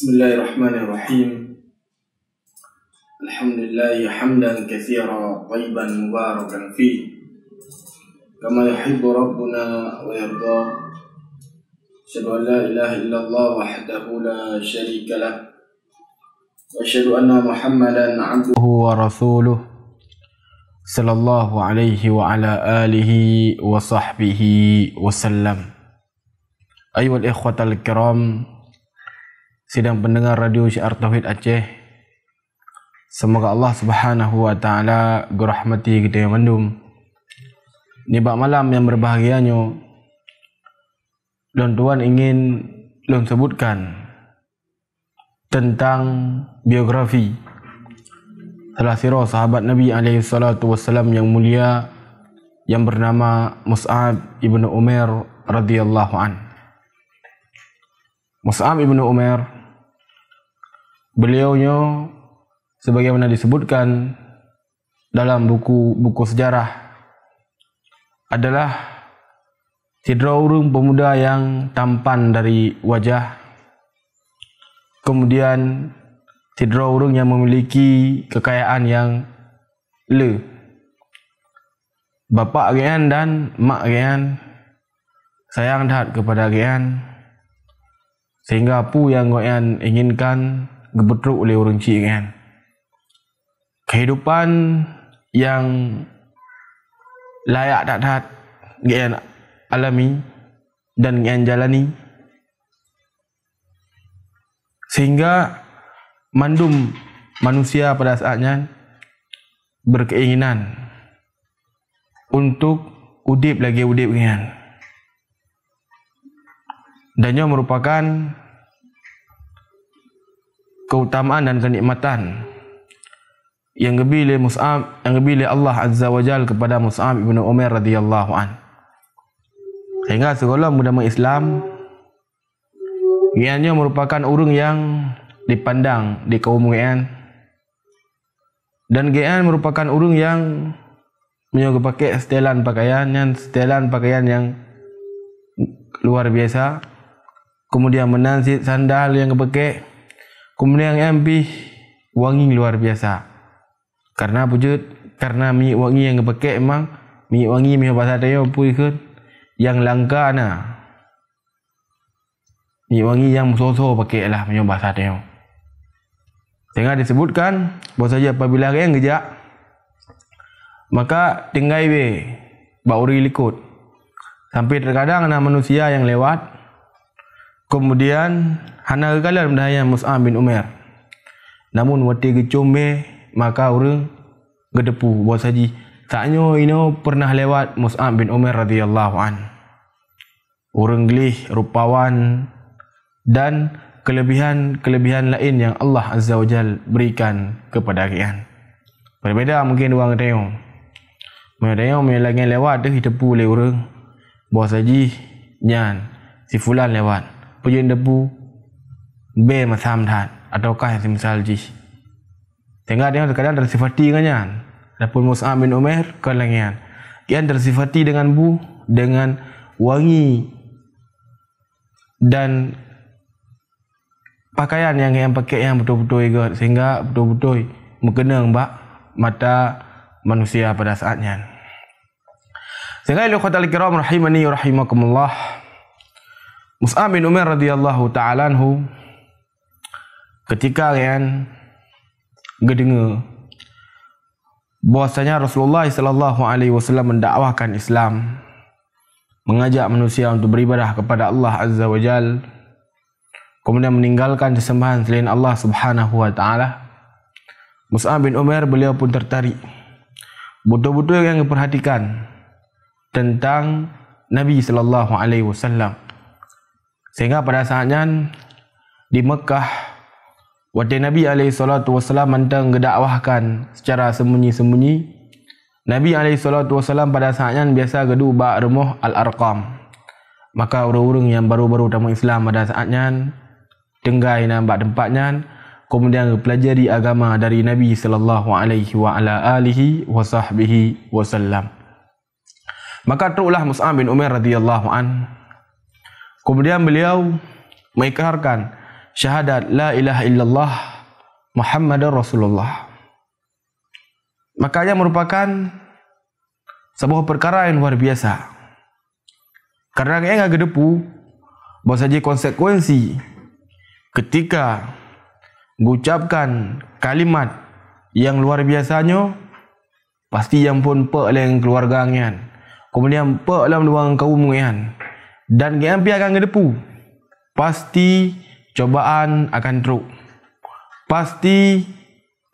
بسم الله الرحمن الرحيم الحمد لله حمدا كثيرا طيبا مباركا فيه كما يحب ربنا ويرضاه أشهد أن لا إله إلا الله وحده لا شريك له وأشهد أن محمدا عبده ورسوله صلى الله عليه وعلى آله وصحبه وسلم أيها الإخوة الكرام sidang pendengar radio Syiar Tauhid Aceh. Semoga Allah Subhanahu wa taala gerahmati kita yang mendum. bak malam yang berbahagianya. Dan tuan ingin lon sebutkan tentang biografi salah sirah sahabat Nabi alaihi salatu wasallam yang mulia yang bernama Mus'ab ibnu Umar radhiyallahu an. Mus'ab ibnu Umar Beliau beliaunya sebagaimana disebutkan dalam buku-buku sejarah adalah cedera urung pemuda yang tampan dari wajah kemudian cedera urung yang memiliki kekayaan yang le bapak Gian dan mak Gian sayang dahat kepada Gian sehingga apa yang Gian inginkan gebetruk oleh orang cik kan kehidupan yang layak tak tak yang alami dan yang jalani sehingga mandum manusia pada saatnya berkeinginan untuk udip lagi udip kan dan ia merupakan keutamaan dan kenikmatan yang gebile Mus'ab yang gebile Allah Azza wa Jal kepada Mus'ab bin Umar radhiyallahu an. Sehingga segala muda Islam ianya merupakan urung yang dipandang di kaum Gian dan Gian merupakan urung yang menyogok pakai setelan pakaian yang setelan pakaian yang luar biasa kemudian menansi sandal yang kepakai Kemudian yang lebih wangi luar biasa. Karena pujut, karena minyak wangi yang dipakai memang minyak wangi minyak pasal dia pun yang langka na. Minyak wangi yang soso pakai lah minyak pasal dia. Tengah disebutkan bahawa saja apabila yang gejak maka tinggai be bauri likut. Sampai terkadang ada lah manusia yang lewat Kemudian Hana kekalan mendayang Mus'ab bin Umar. Namun waktu kecombe maka orang gedepu bos haji. Taknya ino pernah lewat Mus'ab bin Umar radhiyallahu an. Orang gelih rupawan dan kelebihan-kelebihan lain yang Allah Azza wa Jal berikan kepada kian. Berbeda mungkin orang tengok. Mereka tengok, mereka lagi lewat, dia hidupu oleh orang. Bawa saji, nyan, sifulan lewat. Pujian debu be masam tan atau kah yang semisal ji tengah dia terkadang tersifati dengannya Dapun Mus'ab bin Umair kelengian yang tersifati dengan bu dengan wangi dan pakaian yang yang pakai yang betul-betul ego sehingga betul-betul mengena mbak mata manusia pada saatnya sehingga ilmu kata al-kiram rahimani rahimakumullah Mus'ab bin Umar radhiyallahu ta'ala anhu ketika kan gedengar bahwasanya Rasulullah sallallahu alaihi wasallam mendakwahkan Islam mengajak manusia untuk beribadah kepada Allah azza wajal kemudian meninggalkan sesembahan selain Allah subhanahu wa ta'ala Mus'ab bin Umar beliau pun tertarik betul-betul yang diperhatikan tentang Nabi sallallahu alaihi wasallam Sehingga pada saatnya di Mekah, waktu Nabi SAW mentang gedakwahkan secara sembunyi-sembunyi, Nabi SAW pada saatnya biasa gedu bak rumah Al-Arqam. Maka orang-orang yang baru-baru tamu Islam pada saatnya, tenggai nampak tempatnya, kemudian pelajari agama dari Nabi sallallahu alaihi wa ala alihi wa wasallam. Maka terulah Mus'ab bin Umair radhiyallahu anhu Kemudian beliau mengikrarkan syahadat la ilaha illallah Muhammadur Rasulullah. Makanya merupakan sebuah perkara yang luar biasa. Karena yang enggak gedepu bahwa saja konsekuensi ketika mengucapkan kalimat yang luar biasanya pasti yang pun pe keluarganya. Kemudian pe dalam ruang kaum dan GMP akan kedepu. Pasti cobaan akan teruk. Pasti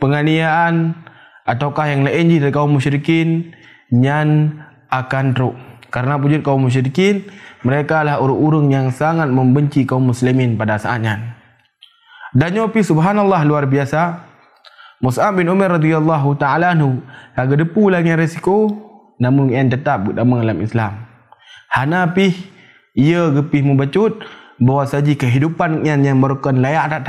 penganiayaan ataukah yang lain je dari kaum musyrikin nyan akan teruk. Karena wujud kaum musyrikin, mereka adalah urung-urung yang sangat membenci kaum muslimin pada saatnya. Dan nyopi subhanallah luar biasa. Mus'ab bin Umar radhiyallahu ta'ala anhu agak depu lagi resiko namun yang tetap dalam Islam. Hanapih ia gepih membacut bahawa saji kehidupan yang yang merupakan layak dat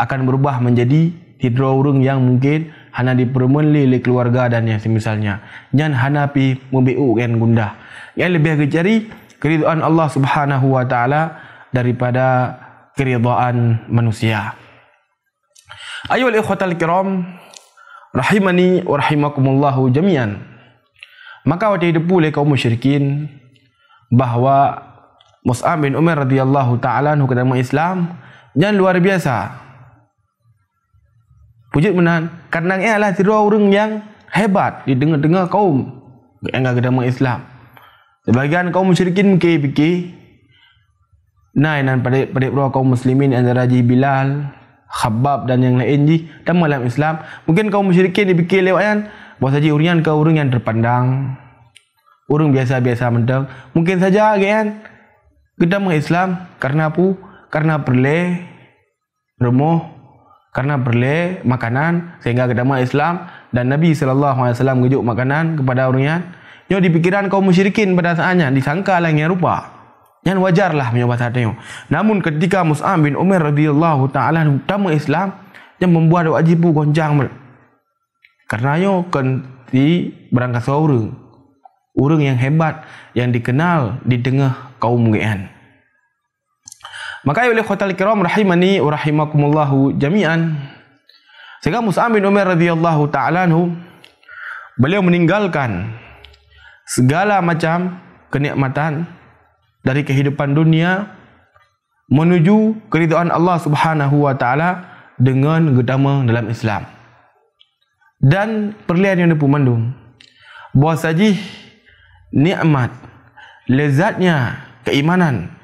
akan berubah menjadi tidra urung yang mungkin hanya dipermenli oleh keluarga dan yang semisalnya nyan hana pi membeu kan gundah yang lebih kecari keriduan Allah Subhanahu wa taala daripada keriduan manusia ayo ikhwatal kiram rahimani wa rahimakumullah jami'an maka wati depu le kaum musyrikin bahwa Mus'ab bin Umar radhiyallahu taala anhu ketemu Islam yang luar biasa. Pujut menan, karena ia adalah tiru orang yang hebat di tengah-tengah kaum yang enggak ketemu Islam. Sebagian kaum musyrikin ke ke Nain dan pada pada pro kaum muslimin antara raji Bilal, Khabbab dan yang lain ji dan malam Islam, mungkin kaum musyrikin dipikir lewat kan, bahawa saja urian ke yang terpandang, Orang biasa-biasa mendang. Mungkin saja kan. Kita mengislam. Karena apa? Karena perle. remoh, Karena perle makanan. Sehingga kita mengislam. Dan Nabi SAW menunjuk makanan kepada orangnya. Yo di pikiran kau musyrikin pada saatnya. Disangka lah yang rupa. Yang wajarlah menyebabkan hatinya. Namun ketika Mus'am bin Umar radhiyallahu ta'ala utama mengislam Yang membuat wajibu goncang. Karena yo kenti berangkat sahur orang yang hebat yang dikenal di tengah kaum mukmin. Maka ya oleh khotal kiram rahimani wa rahimakumullah jami'an. Sehingga Mus'ab bin Umar radhiyallahu ta'ala beliau meninggalkan segala macam kenikmatan dari kehidupan dunia menuju keridhaan Allah Subhanahu wa taala dengan utama dalam Islam. Dan perlian yang dipumandung. Buah sajih nikmat lezatnya keimanan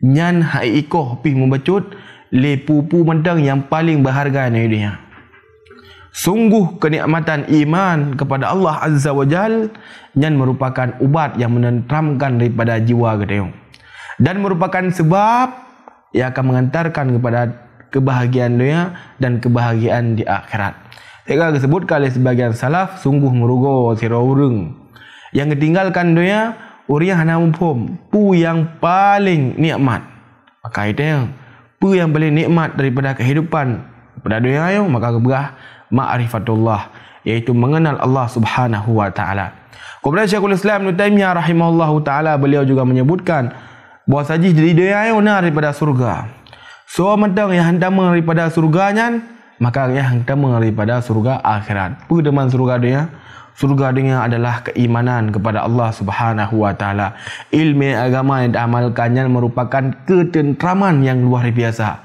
nyan hai ikoh pi membecut le pupu mendang yang paling berharga di dunia ya. sungguh kenikmatan iman kepada Allah azza wajal nyan merupakan ubat yang menenteramkan daripada jiwa gedeo dan merupakan sebab yang akan mengantarkan kepada kebahagiaan dunia dan kebahagiaan di akhirat. Tiga disebut kali sebagian salaf sungguh merugo sirau yang ditinggalkan dunia uriah namupum pu yang paling nikmat maka itu pu yang paling nikmat daripada kehidupan daripada dunia ayo maka gebrah ma'rifatullah yaitu mengenal Allah Subhanahu wa taala. Kemudian Syekhul Islam Ibnu Taimiyah rahimahullahu taala beliau juga menyebutkan bahawa saji di dunia ayo nar daripada surga. So mentang yang hendak daripada surganya maka yang hendak daripada surga akhirat. Pu deman surga dunia Surga dunia adalah keimanan kepada Allah Subhanahu wa taala. Ilmu agama yang diamalkannya merupakan ketentraman yang luar biasa.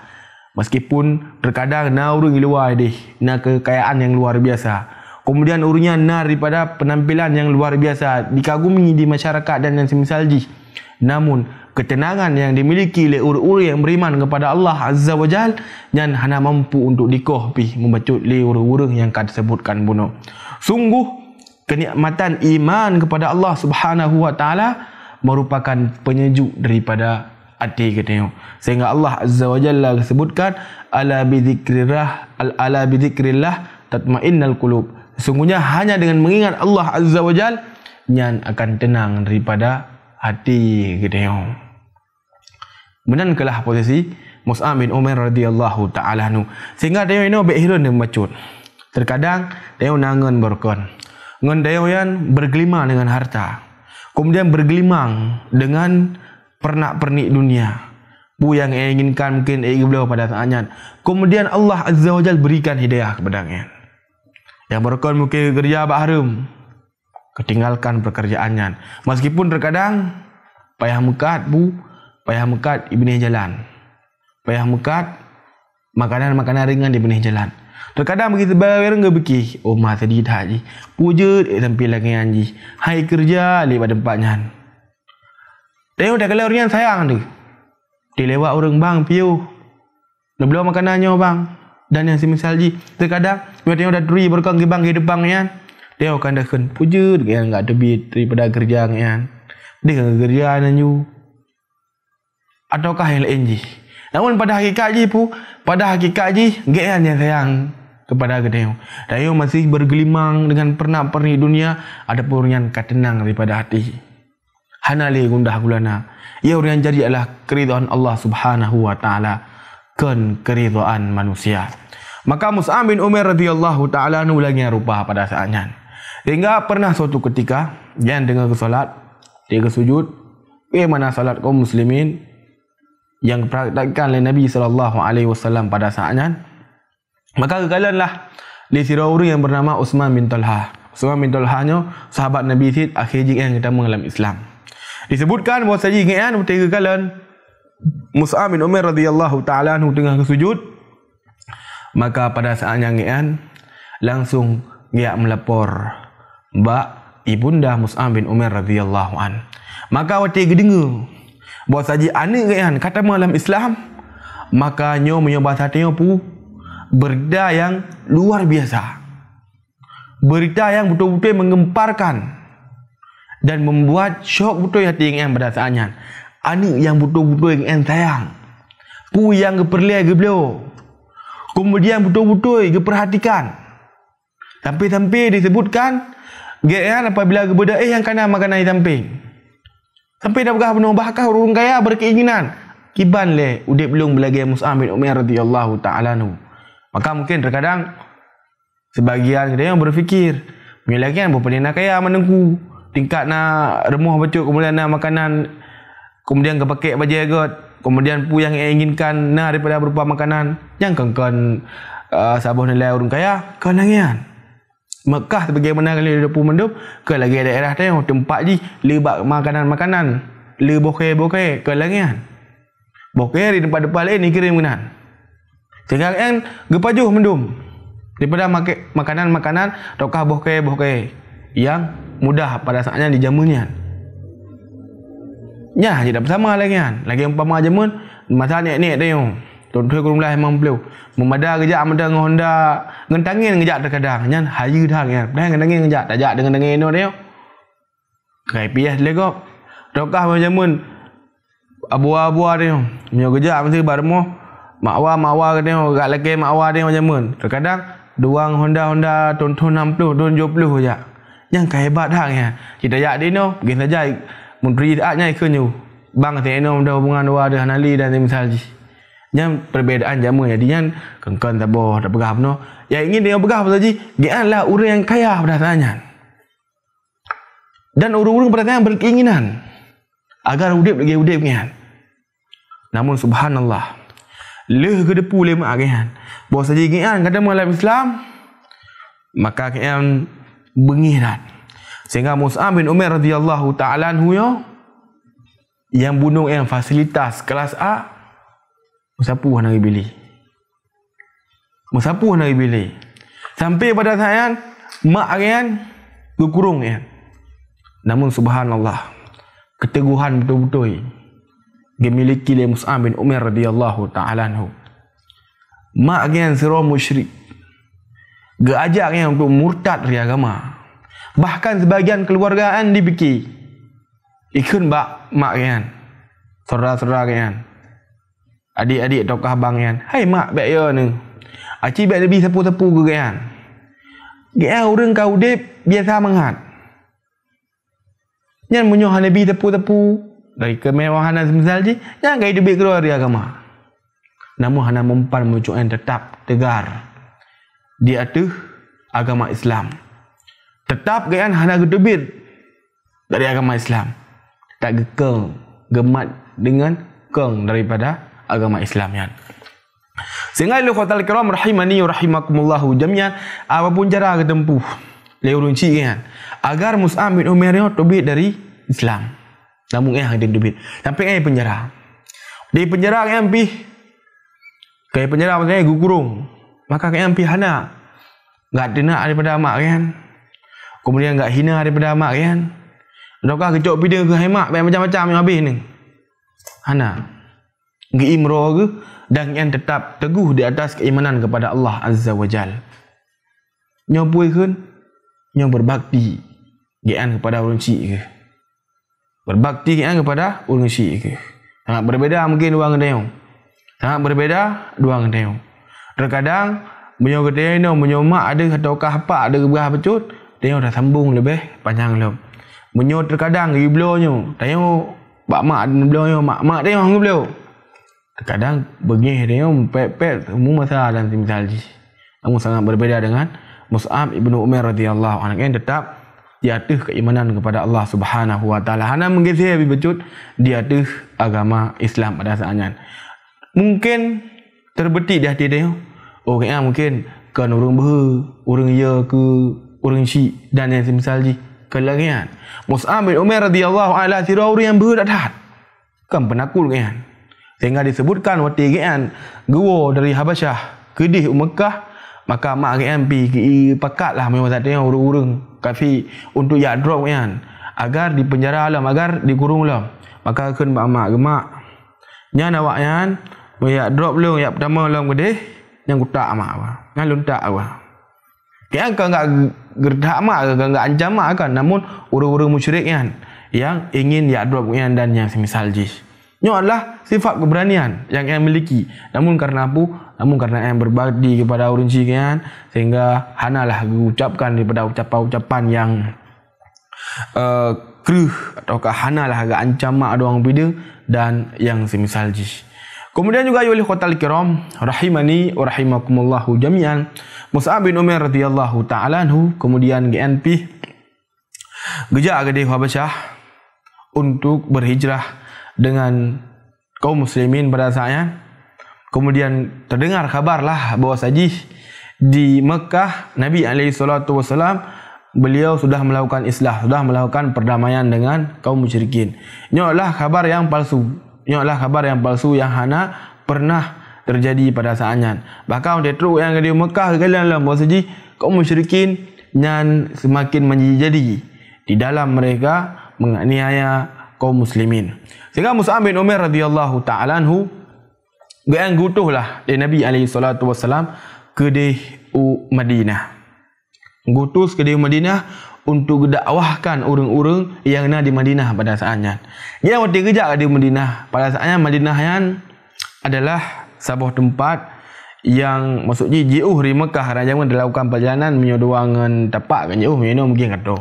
Meskipun terkadang na urung luar deh, na kekayaan yang luar biasa. Kemudian urunya na daripada penampilan yang luar biasa dikagumi di masyarakat dan yang semisal ji. Namun ketenangan yang dimiliki oleh ur-ur yang beriman kepada Allah Azza wa Jal yang hanya mampu untuk dikoh membacut le ur-ur yang kata sebutkan bunuh. Sungguh kenikmatan iman kepada Allah Subhanahu Wa Taala merupakan penyejuk daripada hati kita sehingga Allah Azza wa Jalla sebutkan ala bizikrillah ala bizikrillah tatmainnal qulub sesungguhnya hanya dengan mengingat Allah Azza wa Jal nyan akan tenang daripada hati kita Menang kelah posisi Mus'ab bin Umar radhiyallahu taala nu. sehingga dia ini bekhirun dia macut terkadang dia nangan berkon Ngan Dayoyan bergelimang dengan harta. Kemudian bergelimang dengan pernak-pernik dunia. Bu yang ia inginkan mungkin ia beliau pada saatnya. Kemudian Allah Azza wa Jal berikan hidayah kepada Ngan. Yang berkata mungkin kerja Baharum. Ketinggalkan pekerjaannya. Meskipun terkadang payah mekat bu. Payah mekat ibni jalan. Payah mekat makanan-makanan ringan di jalan. Terkadang begitu bareng enggak beki. Oh mah tadi dah ji. Puja dek sampai lagi anji. Hai kerja alik pada tempatnya. Tengok dah kalau orang sayang tu. Dia lewat orang bang piu. belum beli makanannya bang. Dan yang semisal ji. Terkadang dia tengok dah duri berkong ke bang ke depannya. Dia akan dah kena puja dek yang enggak terbit daripada kerja yang. Dia kena kerja nanyu. Ataukah yang lain ji. Namun pada hakikat ji pun pada hakikat ji gek yang sayang kepada katanya. Dan ia masih bergelimang dengan pernah pernik dunia, ada perurian katenang daripada hati. Hanali gundah gulana. Ia urian jadi adalah keridhaan Allah subhanahu wa ta'ala. kan keridhaan manusia. Maka Mus'am bin Umar radhiyallahu ta'ala nulangnya rupa pada saatnya. Sehingga pernah suatu ketika, dia dengar ke solat, dia ke sujud. Eh mana salat kaum muslimin yang praktikkan oleh Nabi sallallahu alaihi wasallam pada saatnya? Maka kegalanlah di sirah orang yang bernama Uthman bin Talha. Uthman bin Talha ni sahabat Nabi Sid akhir jika yang kita mengalami Islam. Disebutkan bahawa saya ingat kan ketika kegalan Musa bin Umar radhiyallahu ta'ala anhu tengah kesujud. Maka pada saat yang ingat langsung dia melapor Mbak Ibunda Musa bin Umar radhiyallahu an. Maka waktu dia dengar bahawa saja anak kan kata malam Islam maka nyo menyobat hatinya pun berita yang luar biasa. Berita yang betul-betul mengemparkan dan membuat syok betul hati yang pada saatnya. Ani yang betul-betul yang sayang. Ku yang geperli ke beliau. Kemudian betul-betul geperhatikan. tapi sampai disebutkan Gerian apabila kepada eh yang kena makanan di samping. Sampai dah bukan penuh bahkan orang kaya berkeinginan. Kiban le udik belum belagi Mus'ab bin Umair radhiyallahu ta'ala nu. Maka mungkin terkadang sebahagian kita yang berfikir, menyelakian berpandina kaya menunggu tingkat nak remuh becuk kemudian nak makanan kemudian kepake baju agot, kemudian pu yang inginkan nak daripada berupa makanan, yang uh, kan kan uh, sabuh nilai orang kaya, kan nangian. Mekah sebagaimana kali dia pun mendup ke lagi daerah tu tempat ji lebak makanan-makanan, le bokeh-bokeh ke langian. Bokeh di tempat depan lain ni kirim kenan. Tinggal en kan gepajuh mendum. Daripada make makanan-makanan tokah bohke bohke yang mudah pada saatnya dijamunya. Kan. Ya, tidak sama lagi kan. Lagi umpama jamun masa ni ni tu. Tontu kurum lah memang beliau. Memada kerja amada dengan Honda, ngentangin kerja terkadang nyan hayu dah kan. Dah ngentangin kerja, dajak dengan dengan ino dia. Kai pias lego. Tokah jamun abuah-abuah dia. Menyo kerja mesti baru mak awal mak awal kena tengok kat lagi mak awal dia macam mun terkadang duang honda honda tahun 60 tahun 70 saja yang kaya hebat dah ya kita ya dia no pergi saja menteri adnya ikut you bang tengok no ada hubungan dua ada hanali dan misalji yang perbezaan jamu Dia yang kengkeng tak boh tak pegah no ya ingin dia pegah saja dia lah orang yang kaya pada tanya dan orang-orang pada berkeinginan agar hidup lagi hidupnya namun subhanallah leh ke depu leh mak kan. Bawa saja kan kata malam Islam maka kan bengih Sehingga Musa bin Umar radhiyallahu taala anhu ya, yang bunuh yang fasilitas kelas A Musapu Nabi Bili Musapu Nabi Bili Sampai pada saya Mak Aryan Kekurung ya. Namun subhanallah Keteguhan betul-betul dimiliki oleh Mus'ab bin Umar radhiyallahu ta'ala anhu. Mak yang seorang musyrik. Geajak yang untuk murtad dari agama. Bahkan sebagian keluargaan dibiki. Ikun bak mak yang. Saudara-saudara yang. Adik-adik tokah bang yang. Hai mak baik ya ni. Acik baik lebih sepu-sepu ke yang. Yang lah orang kau dip biasa mengat, Yang menyuhan lebih sepu-sepu. Sepu dari kemewahan hana semisal ji yang gaya hidup keluar dia agama namun hanya mempan mujuk yang tetap tegar di atuh agama Islam tetap gaya hana gedebir dari agama Islam tak gekel gemat dengan keng daripada agama Islam yang sehingga ilu khotal kiram rahimani rahimakumullahu jamian apapun cara ketempuh leurunci kan ya. agar Mus'ab bin Umar itu dari Islam Namun eh ada duit. Sampai eh penjara. Di penjara kan eh, pi. Kayak penjara maksudnya eh, gugurung. Maka kan eh, pi hana. Enggak dena daripada mak eh, kan. Kemudian enggak hina daripada mak eh, kan. Lokah kecok pi dengan kehemak macam-macam yang habis ni. Hana. Ngi imro ke dan yang tetap teguh di atas keimanan kepada Allah Azza wa Jal. Nyopoi kan? Nyo berbakti. Gian kepada orang cik ke? berbakti kan, kepada urung si ke. Sangat berbeda mungkin dua gedeo. Sangat berbeza dua gedeo. Terkadang menyo gedeo no menyo mak ada atau apa ada gebah pecut, dia sudah sambung lebih panjang lo. Menyo terkadang iblonyo, tanyo bak mak ada iblonyo mak mak dia hang iblo. Terkadang begih dia pepet semua masalah dalam timsal ji. sangat berbeza dengan Mus'ab ibnu Umar radhiyallahu anhu yang tetap dia ada keimanan kepada Allah Subhanahu Wa Taala. Hana mungkin saya lebih becut dia ada agama Islam pada saatnya. Mungkin terbetik di hati dia. Orang oh, yang mungkin kan orang ber, orang ya ke, orang si dan yang semisal ji. kelangan. Kan? Mus'ab bin Umar radhiyallahu anhu adalah tiada orang yang berdat Kan penakul kan. Sehingga disebutkan waktu kan, gua dari Habasyah, kedih Mekah, Maka mak MP pergi pakat lah memang tak tengok urung-urung. Kafi untuk ya drop kan. Agar di penjara alam, agar dikurung lah. Maka kan mak mak ke mak. Yang awak kan, yak drop lu ya pertama lah ke deh. Yang kutak mak apa. Yang luntak apa. Kan kau enggak gerdak mak kau enggak ancam mak kan. Namun urung-urung musyrik kan. Yang ingin ya drop kan dan yang semisal jish. Ini adalah sifat keberanian yang yang miliki. Namun karena apa, Namun karena yang berbakti kepada Urinci kan sehingga lah diucapkan daripada ucapan-ucapan yang uh, eh, kruh atau lah agak ancaman ada orang beda dan yang semisal ji. Kemudian juga ayuhal khotal kiram rahimani wa rahimakumullah jami'an Mus'ab bin Umar radhiyallahu ta'ala anhu kemudian GNP gejak ke di Habasyah untuk berhijrah dengan kaum muslimin pada saatnya Kemudian terdengar kabarlah bahawa saji di Mekah Nabi SAW beliau sudah melakukan islah, sudah melakukan perdamaian dengan kaum musyrikin. Nyolah kabar yang palsu. nyolah kabar yang palsu yang Hana pernah terjadi pada saatnya. Bahkan untuk itu yang di Mekah kali dalam bahawa saji kaum musyrikin yang semakin menjadi di dalam mereka menganiaya kaum muslimin. Sehingga Mus'ab bin Umar radhiyallahu ta'ala anhu Gerang gutuh lah dari Nabi SAW kedih u Madinah. Gutus kedih u Madinah untuk dakwahkan orang-orang yang ada di Madinah pada saatnya. Dia waktu kerja di Madinah. Pada saatnya Madinah yang adalah sebuah tempat yang maksudnya jauh dari Mekah raja yang dilakukan perjalanan menyeduangan tapak kan jauh you mungkin kata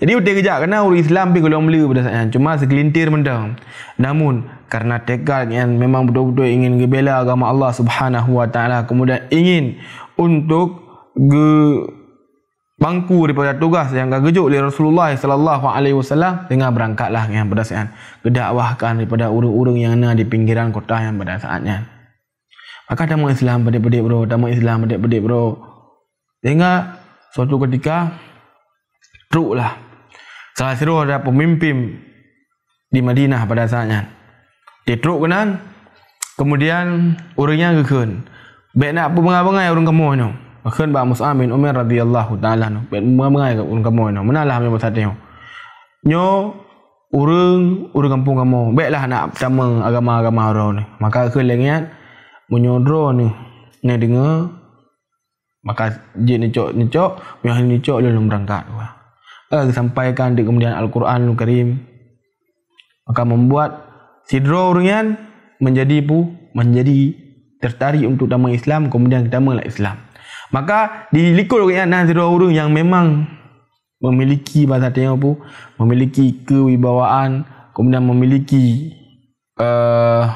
jadi dia kerja kena orang Islam pergi ke Lombela pada saatnya cuma segelintir benda namun karena tegak yang memang betul-betul ingin gebela agama Allah Subhanahu wa taala kemudian ingin untuk ge bangku daripada tugas yang gagejuk oleh Rasulullah sallallahu alaihi wasallam dengan berangkatlah yang pada saat kedakwahkan daripada urung-urung yang ada di pinggiran kota yang pada saatnya maka tamu Islam pedik-pedik bro tamu Islam pedik-pedik bro Dengar suatu ketika truklah salah satu ada pemimpin di Madinah pada saatnya dia teruk kenan. Kemudian orangnya gekeun. Baik nak apa mengabangai orang kamu ni. Akhun ba Mus'ab bin Umar radhiyallahu taala ni. Baik mengabangai orang kamu ni. Menalah memang tadi. Nyo orang orang kampung kamu. lah nak pertama agama-agama orang ni. Maka ke lengian menyodro ni. Ni dengar maka jin ni cok ni cok, yang ni cok lalu berangkat. Eh sampaikan di kemudian Al-Quran Al-Karim. Maka membuat si Drawrian menjadi pu menjadi tertarik untuk nama Islam kemudian ditamalah Islam. Maka dilikul orang yang Nazirul Urun yang memang memiliki bahasa tengah pun memiliki kewibawaan kemudian memiliki uh,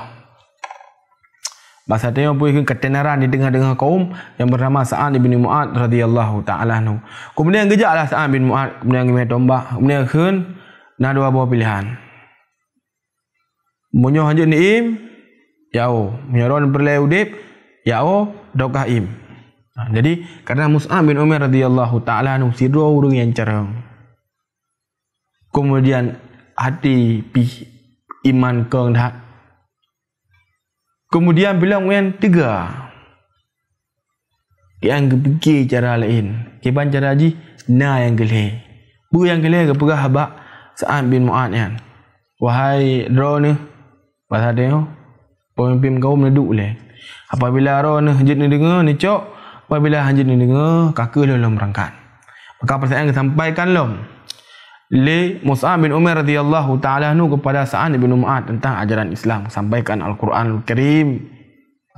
bahasa tengah pun ketenaran di tengah-tengah kaum yang bernama Sa'ad bin Mu'ad radhiyallahu ta'ala nu. Kemudian gejaklah Sa'ad bin Mu'ad kemudian ngimai tombak kemudian kan nah dua buah pilihan. Munyo hanje niim yao. Munyaron berle udip yao dokah im. Ha, jadi karena musa bin Umar radhiyallahu taala anu sidro urung yang cerang. Kemudian hati pi iman kang dah. Kemudian bilang uyan tiga. Yang gebegi cara lain. Kepan cara aji na yang gele. Bu yang gele ke pegah habak Sa'ad bin Mu'ad kan? Wahai drone Pasal dia Pemimpin kaum ni duduk leh. Apabila orang ni hajit ni dengar ni cok Apabila hajit ni dengar Kaka dia lah merangkat Maka persaingan yang disampaikan lah Le Musa bin Umar radhiyallahu taala nu kepada Sa'an bin Umar tentang ajaran Islam sampaikan Al-Quran Al-Karim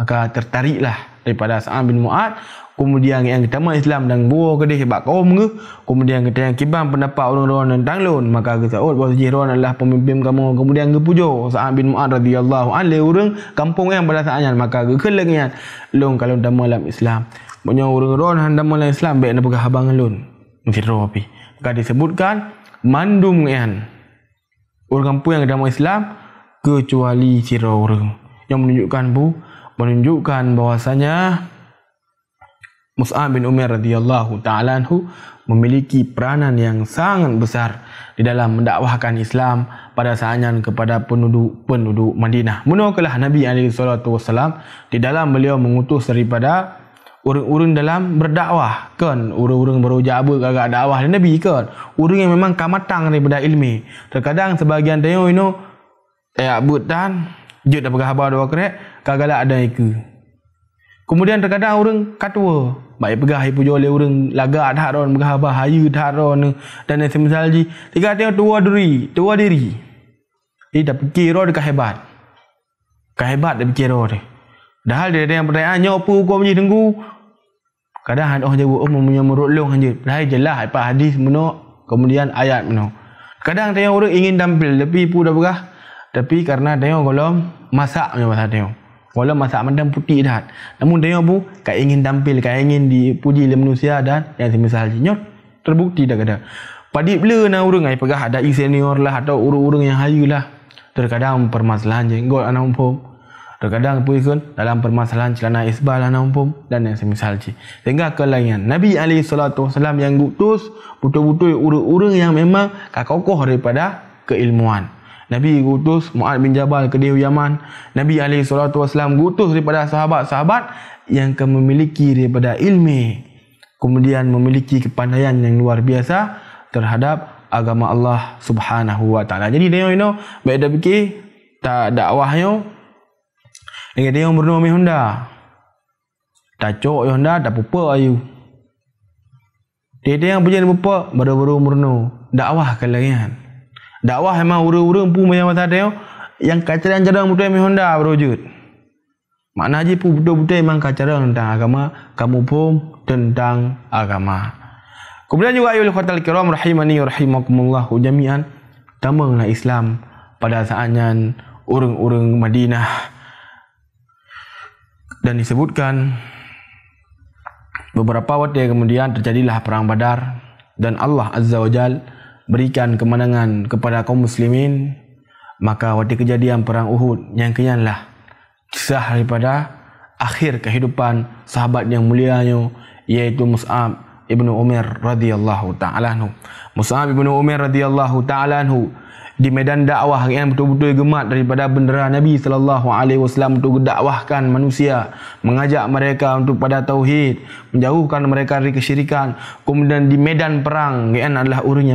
maka tertariklah daripada Sa'ad bin Mu'ad kemudian yang kita pertama Islam dan buah ke dia sebab kaum ke kemudian kita yang kibang pendapat orang-orang tentang lun maka kita oh bahawa jihron adalah pemimpin kamu kemudian ke pujo Sa'ad bin Mu'ad radhiyallahu anhu orang kampung yang pada saatnya maka ke kelengian lun kalau dalam dalam Islam punya orang-orang yang dalam Islam baik nak pegah abang lun mufirro api maka disebutkan mandum yang orang kampung yang dalam Islam kecuali sirau orang yang menunjukkan bu menunjukkan bahwasanya Mus'ab bin Umar radhiyallahu taala anhu memiliki peranan yang sangat besar di dalam mendakwahkan Islam pada saatnya kepada penduduk-penduduk Madinah. Munakalah Nabi alaihi salatu wasallam di dalam beliau mengutus daripada urung-urung dalam berdakwah kan urung-urung berujar abu gagak dakwah Nabi kan urung yang memang kamatang daripada ilmi terkadang sebahagian tengok ino eh abud dan Jod dapat khabar dua kerek, kagala ada ikut. Kemudian terkadang orang katwa. Baik pegah ibu jole orang laga dharon pegah bahaya dharon dan semisal ji tiga tiang tua diri, tua diri. Eh, dia tak fikir roh dekat hebat. Ke hebat dia fikir roh dia. Dah dia ada yang bertanya nya apa kau punya tunggu. Kadang orang jawab oh mempunyai menurut long hanya. Dah jelas apa hadis mano kemudian ayat mano. Kadang tanya orang ingin tampil tapi pun dah pegah tapi karena dia golong masak dia masak dia. Walau masak mandam putih dah. Namun dia pun kak ingin tampil, kak ingin dipuji oleh manusia dan yang semisal jinyot terbukti dah kada. Padi bila na urang ai pegah ada senior lah atau urang-urang yang hayu lah. Terkadang permasalahan je lah anak umpum. Terkadang pun ikut dalam permasalahan celana isbal lah anak umpum dan yang semisal je. Sehingga kelainan Nabi alaihi salatu wasallam yang gutus putu-putu urang-urang yang memang kakokoh daripada keilmuan. Nabi Gutus Mu'ad bin Jabal ke Dewi Yaman. Nabi SAW Gutus daripada sahabat-sahabat yang akan memiliki daripada ilmi. Kemudian memiliki kepandaian yang luar biasa terhadap agama Allah Subhanahu Wa Taala. Jadi dia you know, baik dah fikir tak dakwah yo. Dengan dia ya, bernama Honda. Tak cok yo Honda, tak pupa ayu. Dia yang punya pupa, baru-baru murno. Dakwah kalangan. Dakwah memang ura-ura pun macam mana tadi. Yang kacaran jarang betul yang Honda berwujud. Makna haji pun betul-betul memang kacaran tentang agama. Kamu pun tentang agama. Kemudian juga ayol khatal kiram rahimani rahimakumullah Ujami'an Tamanglah Islam pada saatnya orang-orang Madinah. Dan disebutkan beberapa waktu kemudian terjadilah perang badar. Dan Allah Azza wa Jalla berikan kemenangan kepada kaum muslimin maka waktu kejadian perang Uhud yang kenyanlah kisah daripada akhir kehidupan sahabat yang mulia mulianya iaitu Mus'ab ibnu Umar radhiyallahu taala anhu Mus'ab ibnu Umar radhiyallahu taala anhu di medan dakwah yang betul-betul gemat daripada bendera Nabi sallallahu alaihi wasallam untuk dakwahkan manusia, mengajak mereka untuk pada tauhid, menjauhkan mereka dari kesyirikan. Kemudian di medan perang yang adalah urung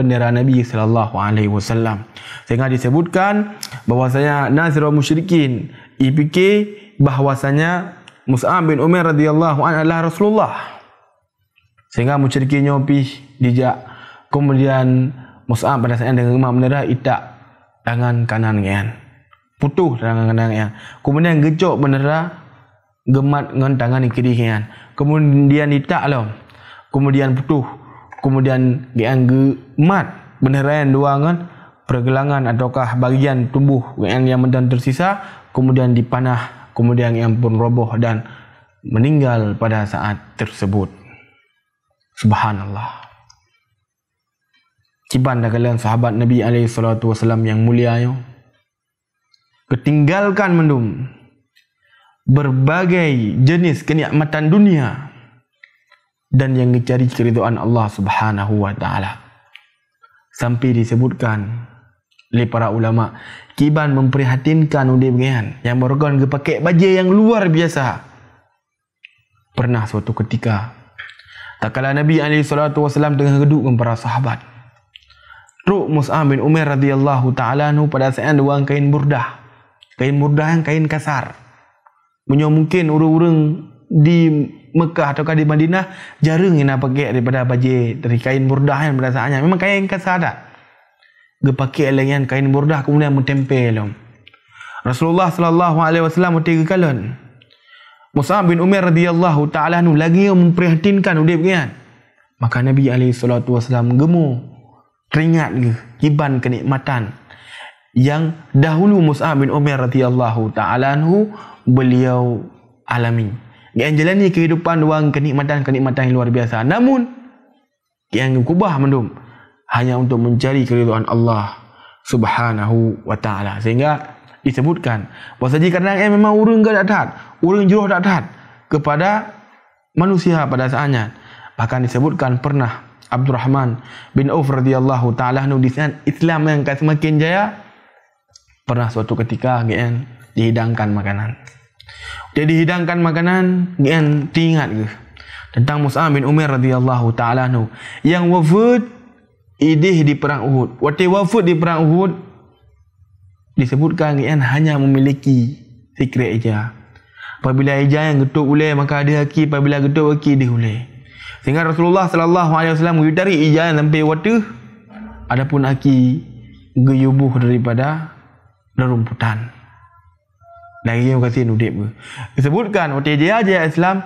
bendera Nabi sallallahu alaihi wasallam. Sehingga disebutkan bahwasanya Nasirul Musyrikin IPK bahwasanya Mus'ab bin Umar radhiyallahu anhu adalah Rasulullah. Sehingga musyrikin nyopi dijak kemudian Mus'ab pada saat dengan Imam Nara itak tangan kanan kan. Putuh tangan kanan kan. Kemudian gejok benera gemat dengan tangan kiri kan. Kemudian itak lo. Lah. Kemudian putuh. Kemudian dia gemat benera yang dua kan pergelangan ataukah bagian tubuh yang yang mendan tersisa kemudian dipanah kemudian yang pun roboh dan meninggal pada saat tersebut. Subhanallah. Ciban dah kalian sahabat Nabi Alaihi Wasallam yang mulia yo. Ketinggalkan mendum Berbagai jenis kenikmatan dunia Dan yang mencari keriduan Allah Subhanahu Wa Taala. Sampai disebutkan oleh para ulama Kiban memprihatinkan undi bagian Yang berorgan kepake baju yang luar biasa Pernah suatu ketika Tak kala Nabi SAW tengah geduk dengan para sahabat Truk Mus'ab bin Umair radhiyallahu taala anhu pada saat dua kain burdah. Kain burdah yang kain kasar. Menyo mungkin urang-urang di Mekah atau di Madinah jarang nak pakai daripada baju dari kain burdah yang pada saatnya. Memang kain kasar dah. Dia pakai elengan kain burdah kemudian mentempel. Rasulullah sallallahu alaihi wasallam tiga kali. Mus'ab bin Umar radhiyallahu taala anhu lagi memprihatinkan udip kan. Maka Nabi alaihi salatu wasallam gemuk keringat ke iban kenikmatan yang dahulu Musa bin Umar radhiyallahu taala anhu beliau alami yang jalani kehidupan wang kenikmatan-kenikmatan yang luar biasa namun yang kubah mendum hanya untuk mencari keriduan Allah subhanahu wa taala sehingga disebutkan bahawa jika kadang memang urung ke datat urung juruh datat kepada manusia pada saatnya Bahkan disebutkan pernah Rahman bin Auf radhiyallahu taala anhu di Islam yang semakin jaya pernah suatu ketika gen dihidangkan makanan. Dia dihidangkan makanan gen teringat ke tentang Musa bin Umar radhiyallahu taala anhu yang wafat idih di perang Uhud. Waktu wafat di perang Uhud disebutkan gen hanya memiliki secret aja. Apabila ejah yang getuk ulai maka ada haki apabila getuk haki dia ulai. Sehingga Rasulullah sallallahu alaihi wasallam mengutari ijan sampai waktu adapun aki geyubuh daripada rerumputan. Dan yang kasih nudib ke. Disebutkan waktu dia aja Islam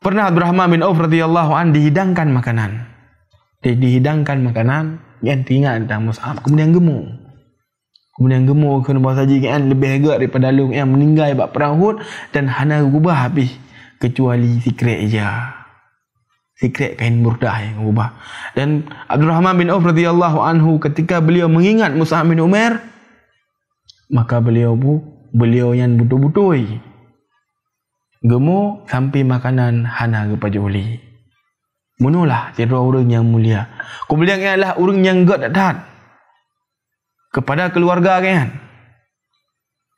pernah Abdurrahman bin Auf radhiyallahu an dihidangkan makanan. Dia dihidangkan makanan yang tinggal tentang Mus'ab kemudian gemuk. Kemudian gemuk kena bahasa jikan lebih agak daripada lung yang meninggal buat perang Hud dan hana rubah habis kecuali sikret aja secret kain murdah yang berubah. Dan Abdul Rahman bin Auf radhiyallahu anhu ketika beliau mengingat Musa bin Umar maka beliau bu beliau yang butuh-butuh gemuk sampai makanan hana kepada uli. Munulah tiada orang yang mulia. Kemudian yang adalah orang yang gak dat kepada keluarga kan.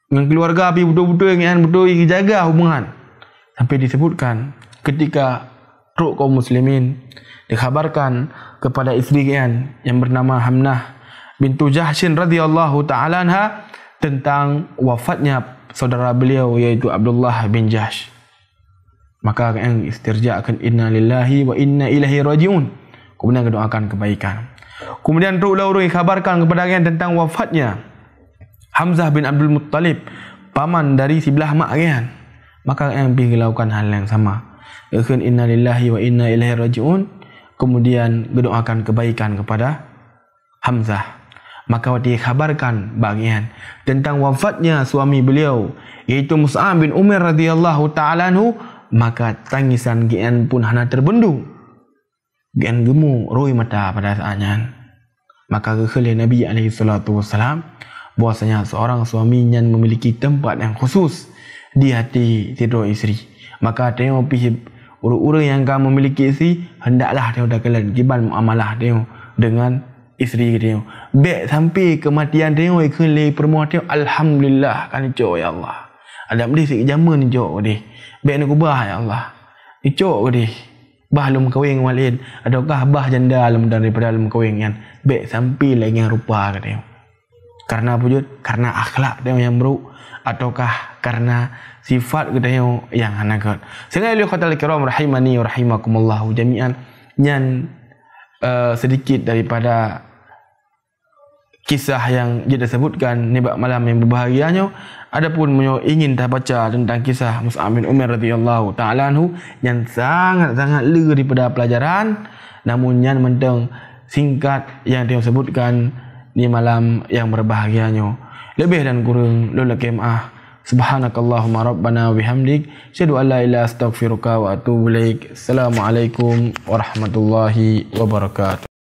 Dengan keluarga api butuh-butuh yang betul jaga hubungan. Sampai disebutkan ketika truk kaum muslimin dikhabarkan kepada istri kalian yang bernama Hamnah bintu Jahshin radhiyallahu taala tentang wafatnya saudara beliau yaitu Abdullah bin Jahsh maka kalian istirja akan inna lillahi wa inna Ilahi rajiun kemudian doakan kebaikan kemudian truklah orang dikhabarkan kepada kalian tentang wafatnya Hamzah bin Abdul Muttalib paman dari sebelah mak kalian maka kalian pergi lakukan hal yang sama Yakun inna lillahi wa inna ilaihi raji'un. Kemudian berdoakan kebaikan kepada Hamzah. Maka dia khabarkan bagian tentang wafatnya suami beliau yaitu Mus'ab bin Umar radhiyallahu ta'ala anhu maka tangisan Gian pun hana terbendung. Gian gemu roi mata pada saatnya. Maka kekhali Nabi alaihi salatu wasalam Bahasanya seorang suaminya memiliki tempat yang khusus di hati tidur isteri maka tengok pihak orang-orang yang kamu memiliki si hendaklah tengok dakalan kibal muamalah tengok dengan isteri tengok baik sampai kematian tengok ikut lagi permohon tengok Alhamdulillah kan cok ya Allah ada mesti si jama ni cok ke dia baik nak kubah ya Allah ni cok ke dia bah lum kawin walin adakah bah janda alam daripada alam kawin yang baik sampai lagi yang rupa ke tengok karena apa Karena akhlak dia yang buruk ataukah karena sifat kita yang anak anagat. Sehingga ilu khatal kiram rahimani wa rahimakumullahu jami'an yang uh, sedikit daripada kisah yang dia sebutkan ni malam yang berbahagianya adapun menyo ingin dah baca tentang kisah Mus'ab bin Umar radhiyallahu taala anhu yang sangat-sangat le daripada pelajaran namun yang mendeng singkat yang dia sebutkan ni malam yang berbahagianya lebih dan kurang lola kemah Subhanakallahumma rabbana bihamdik. Asyadu an la ilaha wa atubu ilaik. Assalamualaikum warahmatullahi wabarakatuh.